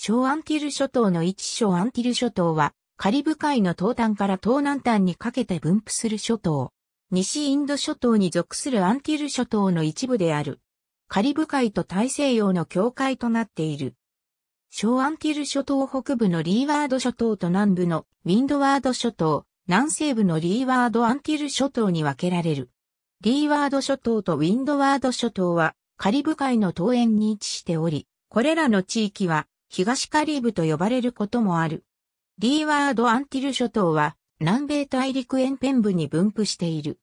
小アンティル諸島の一小アンティル諸島は、カリブ海の東端から東南端にかけて分布する諸島。西インド諸島に属するアンティル諸島の一部である。カリブ海と大西洋の境界となっている。小アンティル諸島北部のリーワード諸島と南部のウィンドワード諸島、南西部のリーワードアンティル諸島に分けられる。リーワード諸島とウィンドワード諸島はカリブ海の東縁に位置しており、これらの地域は東カリブと呼ばれることもある。リーワードアンティル諸島は南米大陸沿辺部に分布している。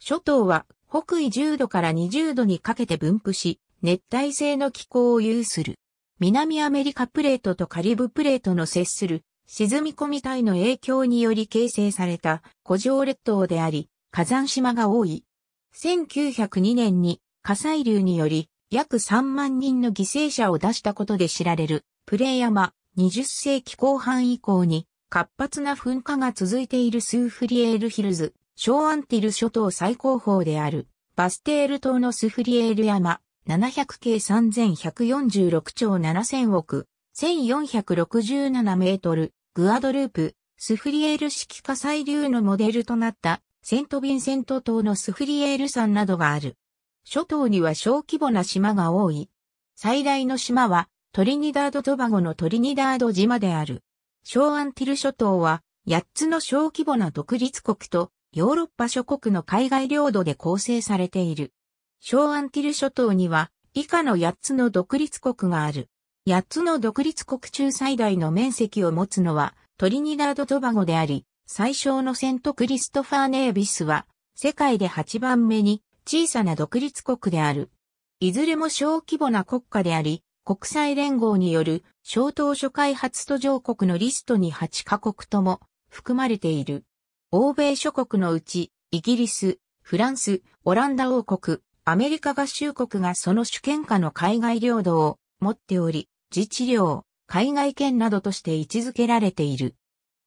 諸島は北緯10度から20度にかけて分布し、熱帯性の気候を有する。南アメリカプレートとカリブプレートの接する沈み込み帯の影響により形成された古城列島であり、火山島が多い。1902年に火砕流により約3万人の犠牲者を出したことで知られるプレ山、20世紀後半以降に活発な噴火が続いているスーフリエールヒルズ、シーアンティル諸島最高峰であるバステール島のスフリエール山、700系3146兆7000億、1467メートル、グアドループ、スフリエール式火砕流のモデルとなったセントヴィンセント島のスフリエール山などがある。諸島には小規模な島が多い。最大の島はトリニダード・トバゴのトリニダード島である。シーアンティル諸島は、8つの小規模な独立国と、ヨーロッパ諸国の海外領土で構成されている。シーアンティル諸島には、以下の8つの独立国がある。8つの独立国中最大の面積を持つのは、トリニダード・トバゴであり、最小のセントクリストファー・ネービスは、世界で8番目に小さな独立国である。いずれも小規模な国家であり、国際連合による小島諸開発途上国のリストに8カ国とも含まれている。欧米諸国のうち、イギリス、フランス、オランダ王国、アメリカ合衆国がその主権下の海外領土を持っており、自治領、海外権などとして位置づけられている。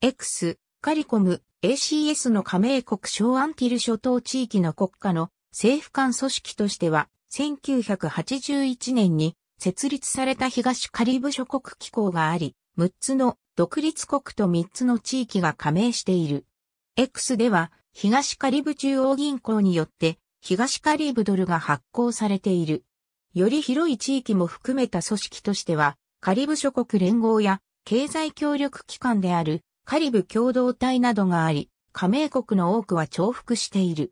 X、カリコム、ACS の加盟国小アンティル諸島地域の国家の政府間組織としては、1981年に設立された東カリブ諸国機構があり、6つの独立国と3つの地域が加盟している。X では、東カリブ中央銀行によって、東カリブドルが発行されている。より広い地域も含めた組織としては、カリブ諸国連合や経済協力機関であるカリブ共同体などがあり、加盟国の多くは重複している。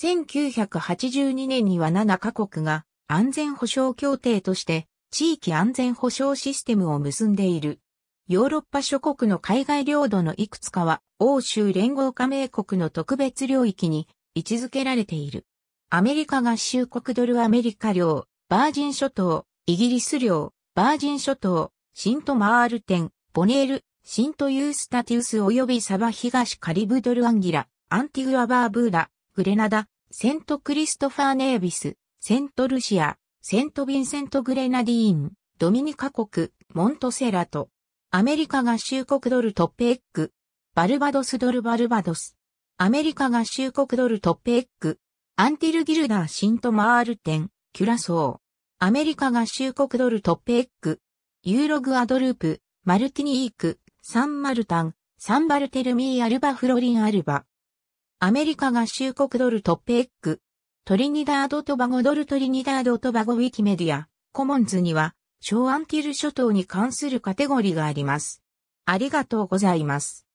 1982年には7カ国が安全保障協定として地域安全保障システムを結んでいる。ヨーロッパ諸国の海外領土のいくつかは欧州連合加盟国の特別領域に位置づけられている。アメリカ合衆国ドルアメリカ領、バージン諸島、イギリス領、バージン諸島、シントマールテン、ボネール、シントユースタティウス及びサバ東カリブドルアンギラ、アンティグアバーブーダ、グレナダ、セントクリストファーネービス、セントルシア、セントヴィンセントグレナディーン、ドミニカ国、モントセラト。アメリカ合衆国ドルトップエッグ。バルバドスドルバルバドス。アメリカ合衆国ドルトップエッグ。アンティルギルダーシントマールテン、キュラソー。アメリカ合衆国ドルトップエッグ。ユーログアドループ、マルティニーク、サンマルタン、サンバルテルミーアルバフロリンアルバ。アメリカ合衆国ドルトップエッグ。トリニダード・トバゴドルトリニダード・トバゴウィキメディア、コモンズには、小アンティル諸島に関するカテゴリがあります。ありがとうございます。